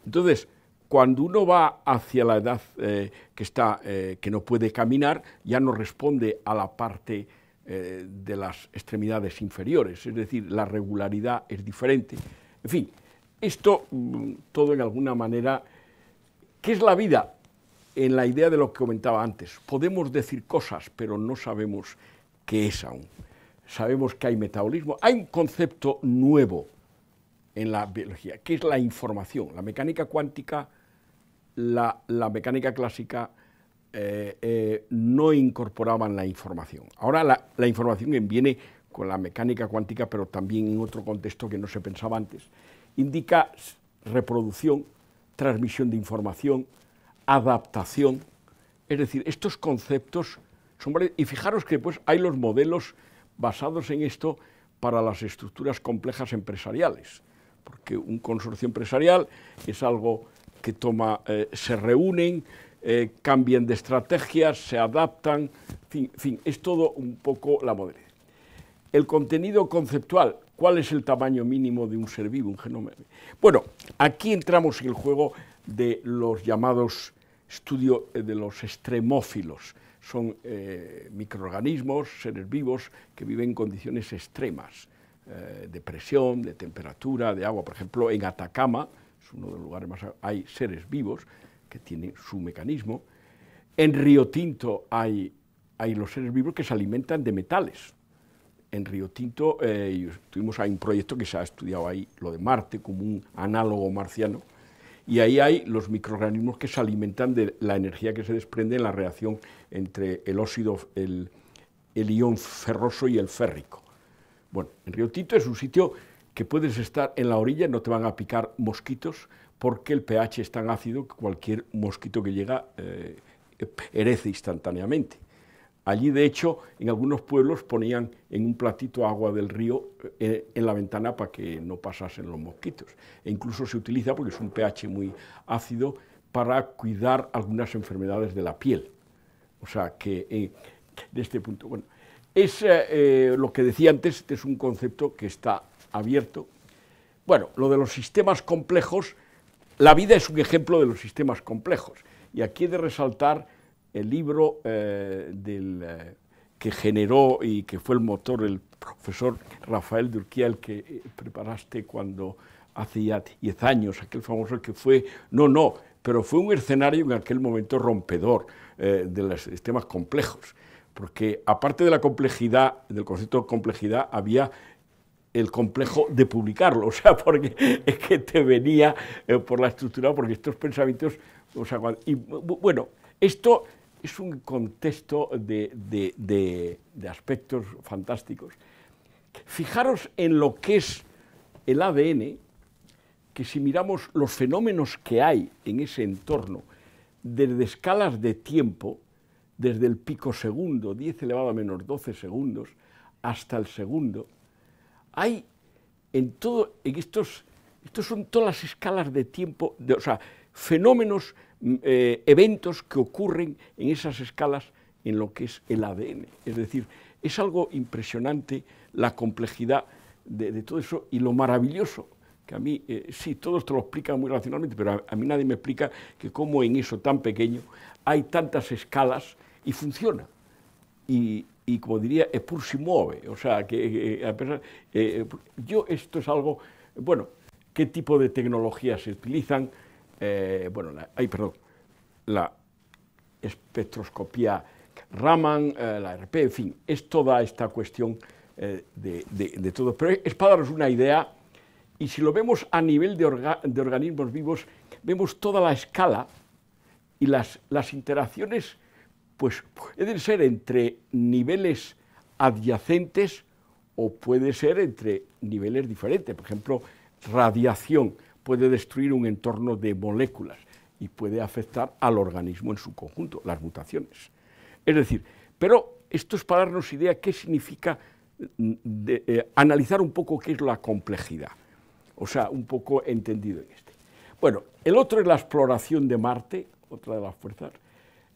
Speaker 1: Entonces, cuando uno va hacia la edad eh, que, está, eh, que no puede caminar, ya no responde a la parte eh, de las extremidades inferiores, es decir, la regularidad es diferente. En fin, esto mm, todo en alguna manera, ¿qué es la vida? En la idea de lo que comentaba antes, podemos decir cosas, pero no sabemos qué es aún. Sabemos que hay metabolismo, hay un concepto nuevo en la biología, que es la información. La mecánica cuántica la, mecánica clásica eh, eh, no incorporaban la información. Ahora la, información viene con la mecánica cuántica, pero también en otro contexto que no se pensaba antes. Indica reproducción, transmisión de información, adaptación. Es decir, estos conceptos son... Y fijaros que pues, hay los modelos basados en esto para las estructuras complejas empresariales, porque un consorcio empresarial es algo que toma, eh, se reúnen, eh, cambian de estrategias, se adaptan, en fin, es todo un poco la modernidad. El contenido conceptual, ¿cuál es el tamaño mínimo de un ser vivo, un genoma? Bueno, aquí entramos en el juego de los llamados estudios eh, de los extremófilos, son microorganismos, seres vivos, que viven en condiciones extremas, de presión, de temperatura, de agua. Por ejemplo, en Atacama, uno de los lugares más... Hay seres vivos que tienen su mecanismo. En Río Tinto hay, hay los seres vivos que se alimentan de metales. En Río Tinto eh, tuvimos hay un proyecto que se ha estudiado ahí, lo de Marte, como un análogo marciano, y ahí hay los microorganismos que se alimentan de la energía que se desprende en la reacción entre el óxido, el, el ion ferroso y el férrico. Bueno, en Río Tinto es un sitio que puedes estar en la orilla, no te van a picar mosquitos, porque el pH es tan ácido que cualquier mosquito que llega perece eh, instantáneamente. Allí, de hecho, en algunos pueblos ponían en un platito agua del río eh, en la ventana para que no pasasen los mosquitos. E incluso se utiliza, porque es un pH muy ácido, para cuidar algunas enfermedades de la piel. O sea, que eh, de este punto, bueno, es lo que decía antes, este es un concepto que está abierto. Bueno, lo de los sistemas complejos, la vida es un ejemplo de los sistemas complejos. Y aquí he de resaltar el libro eh, del, eh, que generó y que fue el motor el profesor Rafael Durquía, el que eh, preparaste cuando hacía 10 años, aquel famoso que fue, no, no, pero fue un escenario en aquel momento rompedor de los sistemas complejos, porque aparte de la complejidad, del concepto de complejidad, había el complejo de publicarlo, *laughs* o sea, porque es que te venía eh, por la estructura, porque estos pensamientos, o sea, y, bueno, esto es un contexto de, de, aspectos fantásticos. Fijaros en lo que es el ADN, que si miramos los fenómenos que hay en ese entorno, desde escalas de tiempo, desde el pico segundo, 10 elevado a menos 12 segundos, hasta el segundo, hay en todo, en estos, estos son todas las escalas de tiempo, o sea, fenómenos, mm, eh, eventos que ocurren en esas escalas en lo que es el ADN. Es decir, es algo impresionante la complejidad de, todo eso y lo maravilloso que a mí, eh, sí, todos te lo explican muy racionalmente, pero a, mí nadie me explica que cómo en eso tan pequeño hay tantas escalas y funciona. Y y como diría, es pur si mueve, o sea, que eh, eh, eh, yo esto es algo, bueno, ¿qué tipo de tecnologías se utilizan? bueno, la, perdón, la espectroscopía Raman, la RP, en fin, es toda esta cuestión de, todo, pero es para daros una idea, y si lo vemos a nivel de, organismos vivos, vemos toda la escala y las, las interacciones pues pueden ser entre niveles adyacentes o puede ser entre niveles diferentes. Por ejemplo, radiación puede destruir un entorno de moléculas y puede afectar al organismo en su conjunto, las mutaciones. Es decir, pero esto es para darnos idea qué significa mm, eh, analizar un poco qué es la complejidad. O sea, un poco entendido en este. Bueno, el otro es la exploración de Marte, otra de las fuerzas,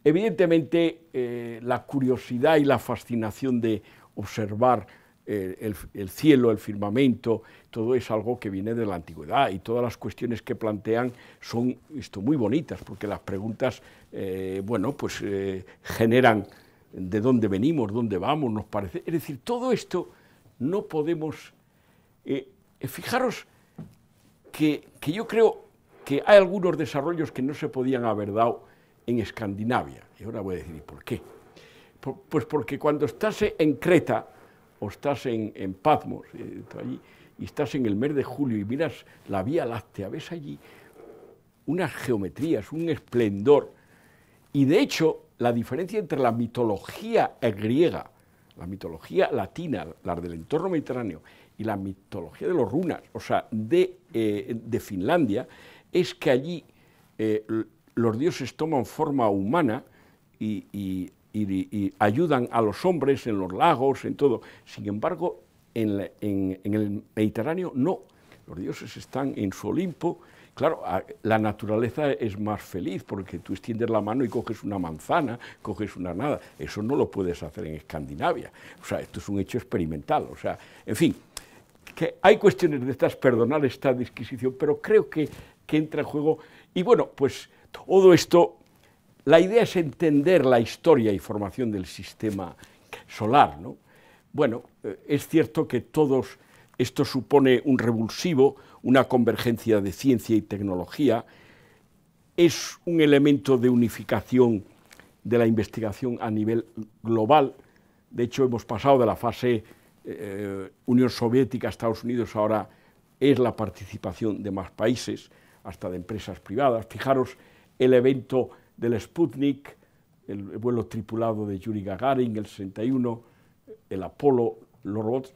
Speaker 1: Evidentemente, eh, la curiosidad y la fascinación de observar eh, el, cielo, el firmamento, todo es algo que viene de la antigüedad y todas las cuestiones que plantean son esto, muy bonitas, porque las preguntas, eh, bueno, pues generan de dónde venimos, dónde vamos, nos parece. Es decir, todo esto no podemos. fijaros que, que yo creo que hay algunos desarrollos que no se podían haber dado en Escandinavia. Y ahora voy a decir, por qué? pues porque cuando estás en Creta o estás en, en Patmos, eh, allí, y estás en el mes de julio y miras la Vía Láctea, ves allí unas geometrías, un esplendor. Y de hecho, la diferencia entre la mitología griega, la mitología latina, la del entorno mediterráneo, y la mitología de los runas, o sea, de, eh, Finlandia, es que allí eh, los dioses toman forma humana y, ayudan a los hombres en los lagos, en todo. Sin embargo, en, el Mediterráneo no. Los dioses están en su Olimpo. Claro, la naturaleza es más feliz porque tú extiendes la mano y coges una manzana, coges una nada. Eso no lo puedes hacer en Escandinavia. O sea, esto es un hecho experimental. O sea, en fin, hay cuestiones de estas, perdonar esta disquisición, pero creo que, que entra en juego. Y bueno, pues todo esto, la idea es entender la historia y formación del sistema solar. ¿no? Bueno, eh, es cierto que todos, esto supone un revulsivo, una convergencia de ciencia y tecnología, es un elemento de unificación de la investigación a nivel global. De hecho, hemos pasado de la fase eh, Unión Soviética, Estados Unidos, ahora es la participación de más países, hasta de empresas privadas. Fijaros el evento del Sputnik, el vuelo tripulado de Yuri Gagarin, el 61, el Apolo, los robots.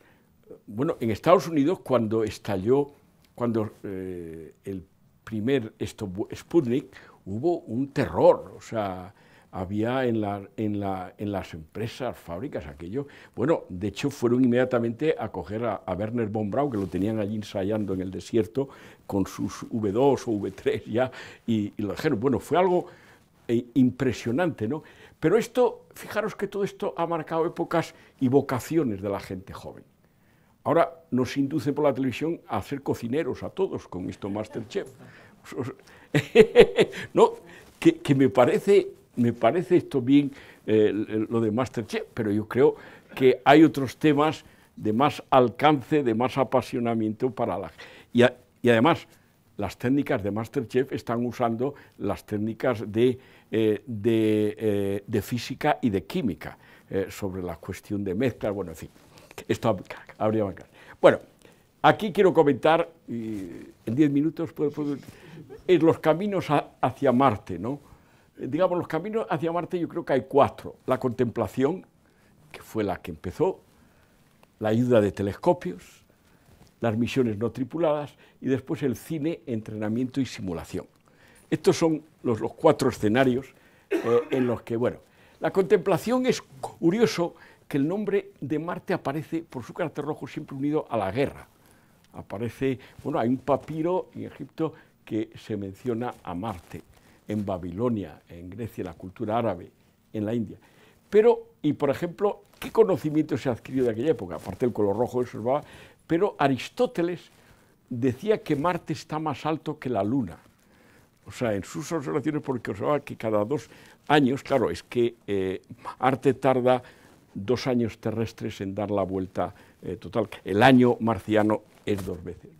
Speaker 1: Bueno, en Estados Unidos cuando estalló, cuando eh, el primer esto, Sputnik, hubo un terror, o sea, había en, la, la, en, las empresas, fábricas, aquello. Bueno, de hecho fueron inmediatamente a coger a, Werner von Braun, que lo tenían allí ensayando en el desierto, con sus V2 o V3 ya, y, lo dijeron. Bueno, fue algo eh, impresionante, ¿no? Pero esto, fijaros que todo esto ha marcado épocas y vocaciones de la gente joven. Ahora nos induce por la televisión a ser cocineros a todos con esto Masterchef. *laughs* *laughs* no, que, que me parece me parece esto bien eh, lo de Masterchef, pero yo creo que hay otros temas de más alcance, de más apasionamiento para la... Y, y además, las técnicas de Masterchef están usando las técnicas de, eh, eh, física y de química sobre la cuestión de mezclas, bueno, en fin, esto habría que Bueno, aquí quiero comentar, en diez minutos, puedo, en los caminos hacia Marte, ¿no? Eh, digamos, los caminos hacia Marte yo creo que hay cuatro. La contemplación, que fue la que empezó, la ayuda de telescopios, las misiones no tripuladas y después el cine, entrenamiento y simulación. Estos son los, los cuatro escenarios eh, en los que, bueno, la contemplación es curioso que el nombre de Marte aparece por su carácter rojo siempre unido a la guerra. Aparece, bueno, hay un papiro en Egipto que se menciona a Marte en Babilonia, en Grecia, la cultura árabe, en la India. Pero, y por ejemplo, ¿qué conocimiento se ha adquirido de aquella época? Aparte del color rojo, eso va, pero Aristóteles decía que Marte está más alto que la Luna. O sea, en sus observaciones, porque observaba que cada dos años, claro, es que Arte eh, Marte tarda dos años terrestres en dar la vuelta eh, total. El año marciano es dos veces.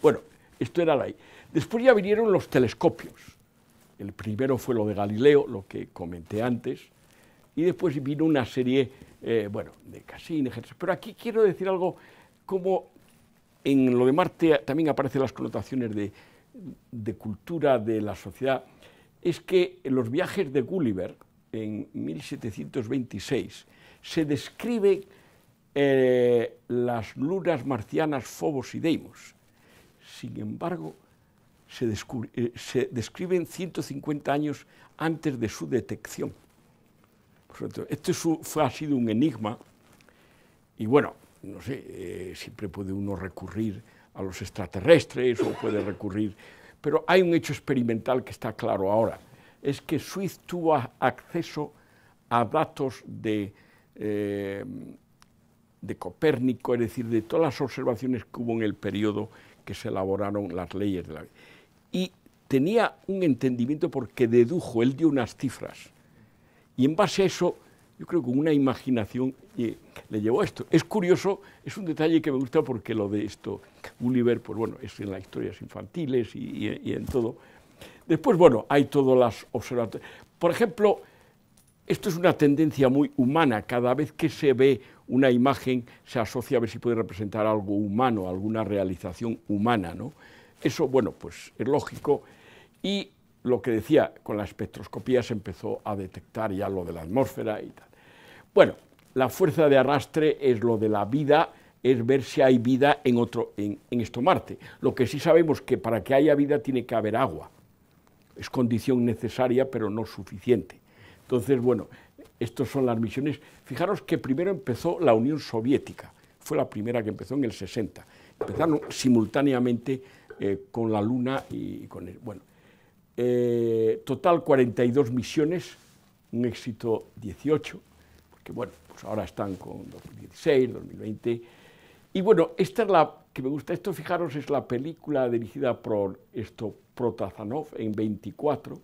Speaker 1: Bueno, esto era la Después ya vinieron los telescopios. El primero fue lo de Galileo, lo que comenté antes, y después vino una serie, eh, bueno, de Cassini, pero aquí quiero decir algo como en lo de Marte también aparecen las connotaciones de, cultura de la sociedad, es que en los viajes de Gulliver, en 1726, se describe eh, las lunas marcianas Fobos y Deimos. Sin embargo, eh, se, describen 150 años antes de su detección. esto fue, ha sido un enigma y bueno, no sé, eh, siempre puede uno recurrir a los extraterrestres o puede recurrir, pero hay un hecho experimental que está claro ahora, es que Swift tuvo acceso a datos de, eh, de Copérnico, es decir, de todas las observaciones que hubo en el periodo que se elaboraron las leyes de la vida y tenía un entendimiento porque dedujo, él dio unas cifras. Y en base a eso, yo creo que una imaginación eh, le llevó a esto. Es curioso, es un detalle que me gusta porque lo de esto, Gulliver, pues bueno, es en las historias infantiles y, y en todo. Después, bueno, hay todas las observaciones. Por ejemplo, esto es una tendencia muy humana. Cada vez que se ve una imagen, se asocia a ver si puede representar algo humano, alguna realización humana, ¿no? Eso, bueno, pues es lógico. Y lo que decía, con la espectroscopía se empezó a detectar ya lo de la atmósfera y tal. Bueno, la fuerza de arrastre es lo de la vida, es ver si hay vida en, otro, en, Marte. Lo que sí sabemos que para que haya vida tiene que haber agua. Es condición necesaria, pero no suficiente. Entonces, bueno, estas son las misiones. Fijaros que primero empezó la Unión Soviética, fue la primera que empezó en el 60. Empezaron simultáneamente eh, con la Luna y, con el, bueno. Eh, total 42 misiones, un éxito 18, porque bueno, pues ahora están con 2016, 2020. Y bueno, esta es la que me gusta, esto fijaros, es la película dirigida por esto, Protazanov en 24,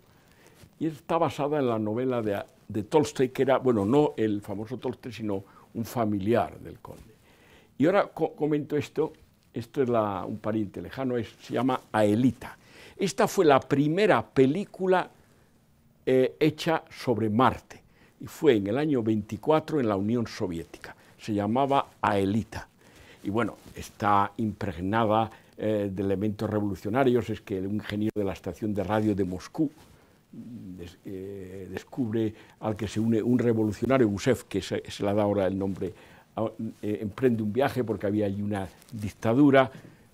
Speaker 1: y está basada en la novela de, de Tolstoy, que era, bueno, no el famoso Tolstoy, sino un familiar del conde. Y ahora comento esto esto es un pariente lejano, se llama Aelita. Esta fue la primera película eh, hecha sobre Marte y fue en el año 24 en la Unión Soviética. Se llamaba Aelita. Y bueno, está impregnada eh, de elementos revolucionarios. Es que un ingeniero de la estación de radio de Moscú mm, eh, descubre al que se une un revolucionario, Gusev, que se le da ahora el nombre eh, emprende un viaje porque había allí una dictadura,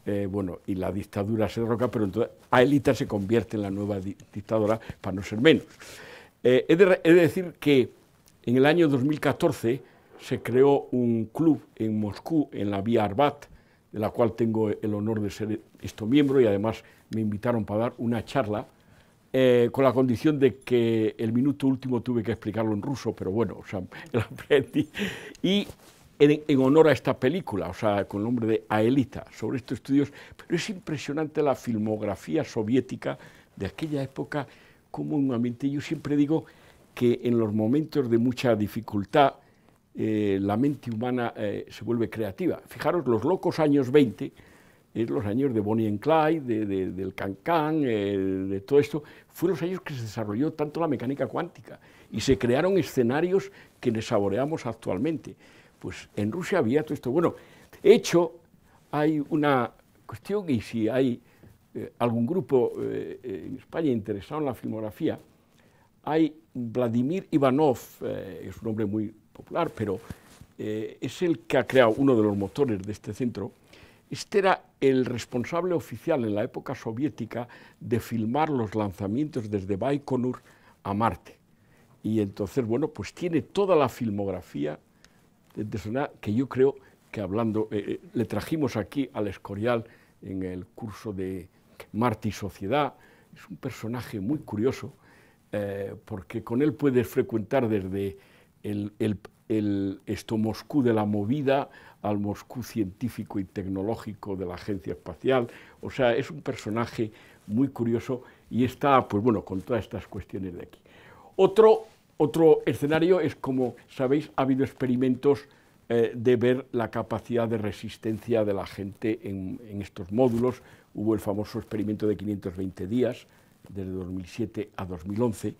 Speaker 1: eh, bueno, y la dictadura se derroca, pero entonces Aelita se convierte en la nueva dictadura dictadora, para no ser menos. Eh, he, de, decir que en el año 2014 se creó un club en Moscú, en la vía Arbat, de la cual tengo el honor de ser esto miembro y además me invitaron para dar una charla, eh, con la condición de que el minuto último tuve que explicarlo en ruso, pero bueno, *laughs* lo aprendí. Y en, honor a esta película, o sea, con el nombre de Aelita, sobre estos estudios, pero es impresionante la filmografía soviética de aquella época, comúnmente yo siempre digo que en los momentos de mucha dificultad eh, la mente humana eh, se vuelve creativa. Fijaros, los locos años 20, es los años de Bonnie and Clyde, del Cancán, eh, de todo esto, fueron los años que se desarrolló tanto la mecánica cuántica y se crearon escenarios que les saboreamos actualmente pues en Rusia había todo esto. Bueno, de hecho, hay una cuestión y si hay eh, algún grupo eh, eh, en España interesado en la filmografía, hay Vladimir Ivanov, es un hombre muy popular, pero es el que ha creado uno de los motores de este centro. Este era el responsable oficial en la época soviética de filmar los lanzamientos desde Baikonur a Marte. Y entonces, bueno, pues tiene toda la filmografía de, que yo creo que hablando, eh, eh, le trajimos aquí al Escorial en el curso de Marte y Sociedad, es un personaje muy curioso, eh, porque con él puedes frecuentar desde el, el, Moscú de la movida al Moscú científico y tecnológico de la Agencia Espacial. O sea, es un personaje muy curioso y está, pues bueno, con todas estas cuestiones de aquí. Otro otro escenario es, como sabéis, ha habido experimentos eh, de ver la capacidad de resistencia de la gente en, estos módulos. Hubo el famoso experimento de 520 días, desde 2007 a 2011.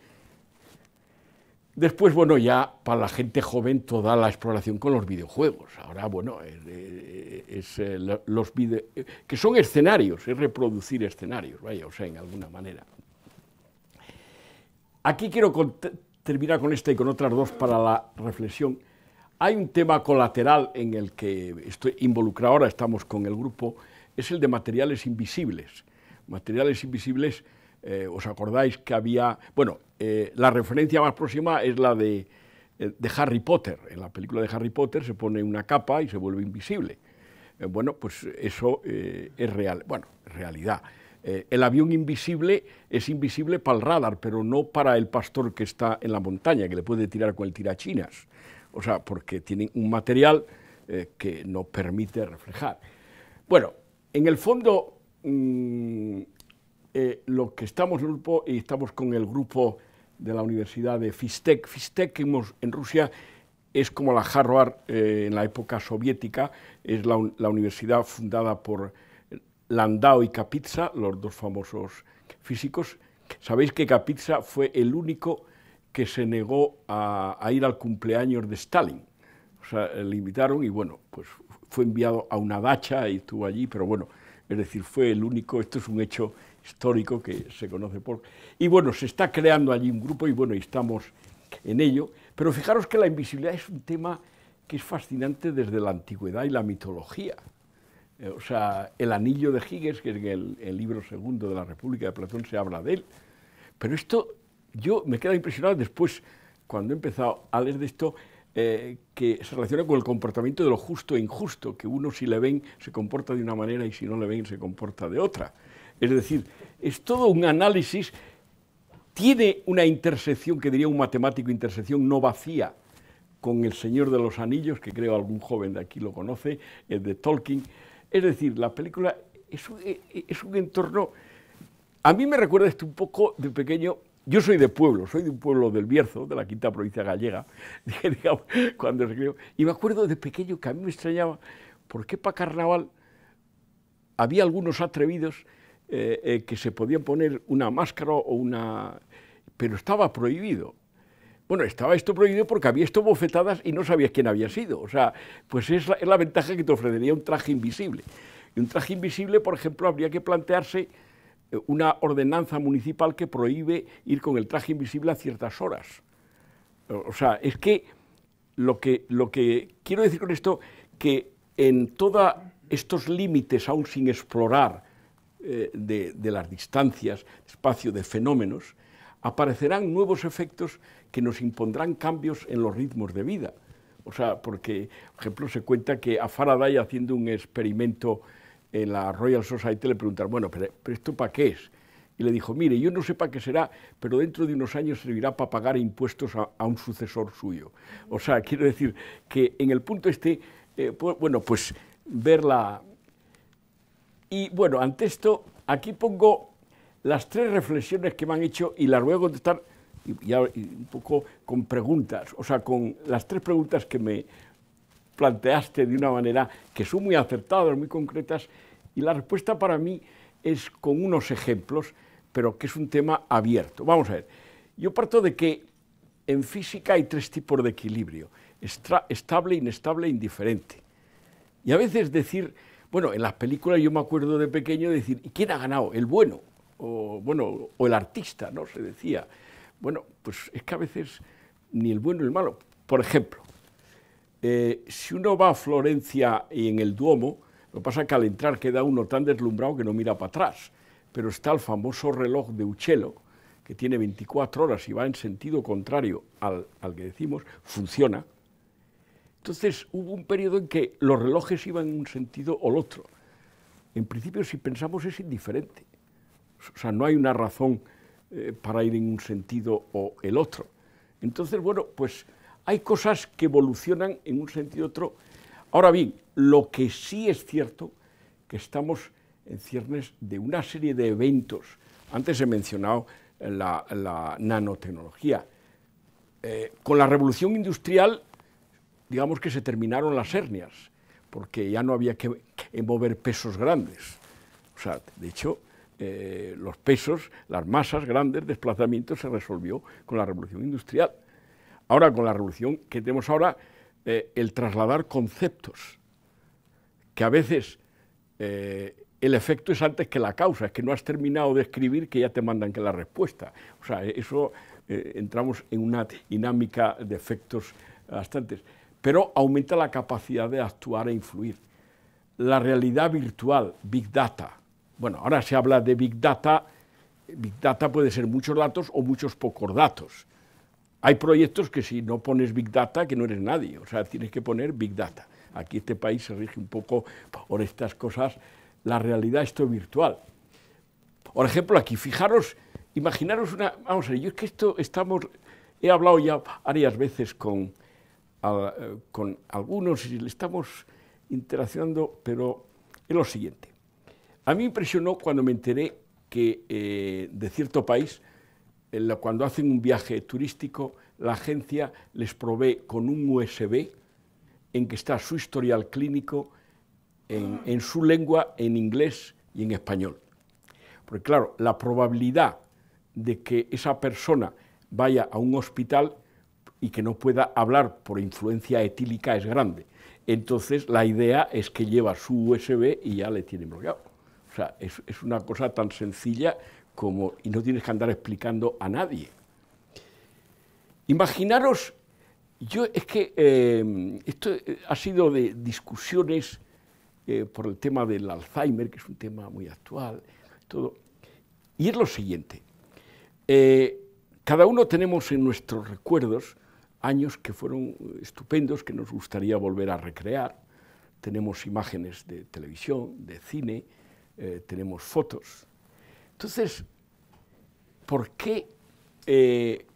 Speaker 1: Después, bueno, ya para la gente joven toda la exploración con los videojuegos. Ahora, bueno, eh, eh, es, los que son escenarios, es reproducir escenarios, vaya, o sea, en alguna manera. Aquí quiero Termina con esta y con otras dos para la reflexión. Hay un tema colateral en el que estoy involucrado ahora, estamos con el grupo, es el de materiales invisibles. Materiales invisibles, eh, os acordáis que había, bueno, eh, la referencia más próxima es la eh, de, Harry Potter. En la película de Harry Potter se pone una capa y se vuelve invisible. bueno, pues eso es real, bueno, realidad. Eh, el avión invisible es invisible para el radar, pero no para el pastor que está en la montaña, que le puede tirar con el tirachinas. O sea, porque tienen un material eh, que no permite reflejar. Bueno, en el fondo, mm, eh, lo que estamos en el grupo, y estamos con el grupo de la Universidad de Fistec. Fistec en Rusia es como la Harvard en la época soviética, es la universidad fundada por Landau y Kapitsa, los dos famosos físicos. Sabéis que Kapitsa fue el único que se negó a, ir al cumpleaños de Stalin. O sea, le invitaron y bueno, pues fue enviado a una dacha y estuvo allí, pero bueno, es decir, fue el único, esto es un hecho histórico que se conoce por... Y bueno, se está creando allí un grupo y bueno, estamos en ello, pero fijaros que la invisibilidad es un tema que es fascinante desde la antigüedad y la mitología. Eh, o sea, el anillo de Higgins, que es el, libro segundo de la República de Platón se habla de él. Pero esto, yo me queda impresionado después, cuando he empezado a leer de esto, eh, que se relaciona con el comportamiento de lo justo e injusto, que uno si le ven se comporta de una manera y si no le ven se comporta de otra. Es decir, es todo un análisis, tiene una intersección, que diría un matemático, intersección no vacía, con El Señor de los Anillos, que creo algún joven de aquí lo conoce, el de Tolkien, es decir, la película e, e, es un, entorno... A mí me recuerda esto un poco de pequeño yo soy de pueblo, soy de un pueblo del Bierzo, de la quinta provincia gallega, *laughs* cuando se Y me acuerdo de pequeño que a mí me extrañaba por qué para carnaval había algunos atrevidos eh, eh, que se podían poner una máscara o una... pero estaba prohibido. Bueno, estaba esto prohibido porque había esto bofetadas y no sabías quién había sido. O sea, pues es la, es la ventaja que te ofrecería un traje invisible. Y un traje invisible, por ejemplo, habría que plantearse eh, una ordenanza municipal que prohíbe ir con el traje invisible a ciertas horas. O sea, es que lo que, lo que quiero decir con esto, que en todos estos límites, aún sin explorar, eh, de, de las distancias, espacio, de fenómenos, aparecerán nuevos efectos que nos impondrán cambios en los ritmos de vida. O sea, porque, por ejemplo, se cuenta que a Faraday haciendo un experimento en la Royal Society le preguntaron, bueno, pero, esto para qué es? Y le dijo, mire, yo no sé para qué será, pero dentro de unos años servirá para pagar impuestos a, un sucesor suyo. O sea, quiero decir que en el punto este, eh, bueno, pues verla... Y bueno, ante esto, aquí pongo las tres reflexiones que me han hecho y las voy a contestar y, un poco con preguntas, o sea, con las tres preguntas que me planteaste de una manera que son muy acertadas, muy concretas, y la respuesta para mí es con unos ejemplos, pero que es un tema abierto. Vamos a ver, yo parto de que en física hay tres tipos de equilibrio, estable, inestable e indiferente. Y a veces decir, bueno, en las películas yo me acuerdo de pequeño decir, ¿y quién ha ganado? ¿El bueno? O, bueno, o el artista, ¿no? Se decía. Bueno, pues es que a veces ni el bueno ni el malo. Por ejemplo, eh, si uno va a Florencia y en el Duomo, lo que pasa es que al entrar queda uno tan deslumbrado que no mira para atrás, pero está el famoso reloj de Uccello, que tiene 24 horas y va en sentido contrario al, al que decimos, funciona. Entonces hubo un periodo en que los relojes iban en un sentido o el otro. En principio, si pensamos, es indiferente. O sea, no hay una razón eh, para ir en un sentido o el otro. Entonces, bueno, pues hay cosas que evolucionan en un sentido u otro. Ahora bien, lo que sí es cierto, que estamos en ciernes de una serie de eventos. Antes he mencionado la, nanotecnología. Eh, con la revolución industrial, digamos que se terminaron las hernias, porque ya no había que, que mover pesos grandes. O sea, de hecho, eh, los pesos, las masas grandes, desplazamientos, se resolvió con la revolución industrial. Ahora, con la revolución que tenemos ahora, eh, el trasladar conceptos, que a veces eh, el efecto es antes que la causa, es que no has terminado de escribir que ya te mandan que la respuesta. O sea, eso entramos en una dinámica de efectos bastantes. Pero aumenta la capacidad de actuar e influir. La realidad virtual, Big Data, bueno, ahora se habla de Big Data. Big Data puede ser muchos datos o muchos pocos datos. Hay proyectos que si no pones Big Data, que no eres nadie. O sea, tienes que poner Big Data. Aquí este país se rige un poco por estas cosas. La realidad esto es virtual. Por ejemplo, aquí, fijaros, imaginaros una... Vamos a ver, yo es que esto estamos... He hablado ya varias veces con, con algunos y le estamos interaccionando, pero es lo siguiente. A mí impresionó cuando me enteré que eh, de cierto país, cuando hacen un viaje turístico, la agencia les provee con un USB en que está su historial clínico en, en su lengua, en inglés y en español. Porque claro, la probabilidad de que esa persona vaya a un hospital y que no pueda hablar por influencia etílica es grande. Entonces la idea es que lleva su USB y ya le tiene bloqueado. O sea, es, una cosa tan sencilla como, y no tienes que andar explicando a nadie. Imaginaros, yo es que eh, esto eh, ha sido de discusiones eh, por el tema del Alzheimer, que es un tema muy actual, todo. Y es lo siguiente, cada uno tenemos en nuestros recuerdos años que fueron estupendos, que nos gustaría volver a recrear, tenemos imágenes de televisión, de cine, eh, tenemos fotos. Entonces, ¿por qué eh,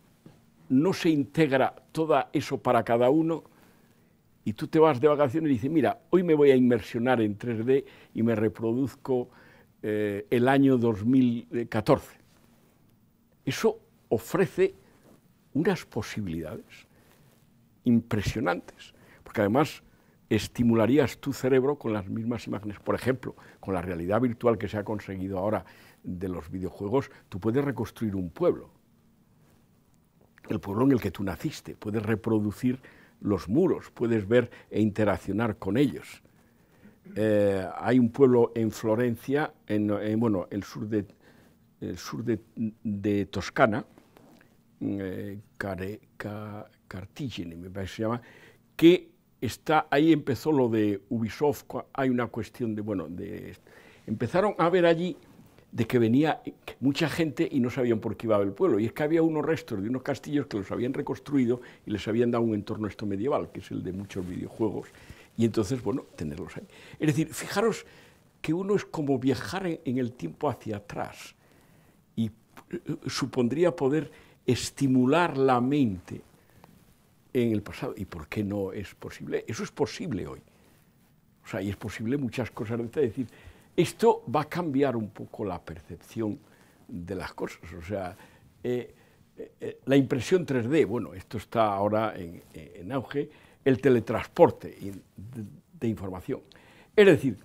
Speaker 1: no se integra todo eso para cada uno? Y tú te vas de vacaciones y dices, mira, hoy me voy a inmersionar en 3D y me reproduzco eh, el año 2014. Eso ofrece unas posibilidades impresionantes, porque además estimularías tu cerebro con las mismas imágenes. Por ejemplo, con la realidad virtual que se ha conseguido ahora de los videojuegos, tú puedes reconstruir un pueblo, el pueblo en el que tú naciste, puedes reproducir los muros, puedes ver e interaccionar con ellos. Eh, hay un pueblo en Florencia, en, bueno, el sur de, el sur de, Toscana, eh, Cartigine, me parece que se llama, que ahí empezó lo de Ubisoft, hay una cuestión de, bueno, de, empezaron a ver allí de que venía mucha gente y no sabían por qué iba el pueblo. Y es que había unos restos de unos castillos que los habían reconstruido y les habían dado un entorno esto medieval, que es el de muchos videojuegos. Y entonces, bueno, tenerlos ahí. Es decir, fijaros que uno es como viajar en el tiempo hacia atrás y eh, supondría poder estimular la mente en el pasado. ¿Y por qué no es posible? Eso es posible hoy. O sea, y es posible muchas cosas. Es decir, esto va a cambiar un poco la percepción de las cosas. O sea, eh, eh, eh, la impresión 3D, bueno, esto está ahora en, auge, el teletransporte de, información. Es decir,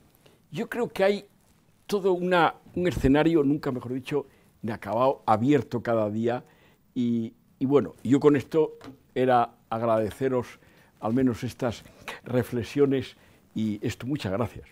Speaker 1: yo creo que hay todo una, un escenario, nunca mejor dicho, acabado, abierto cada día. Y, y bueno, yo con esto era agradeceros al menos estas reflexiones y esto, muchas gracias.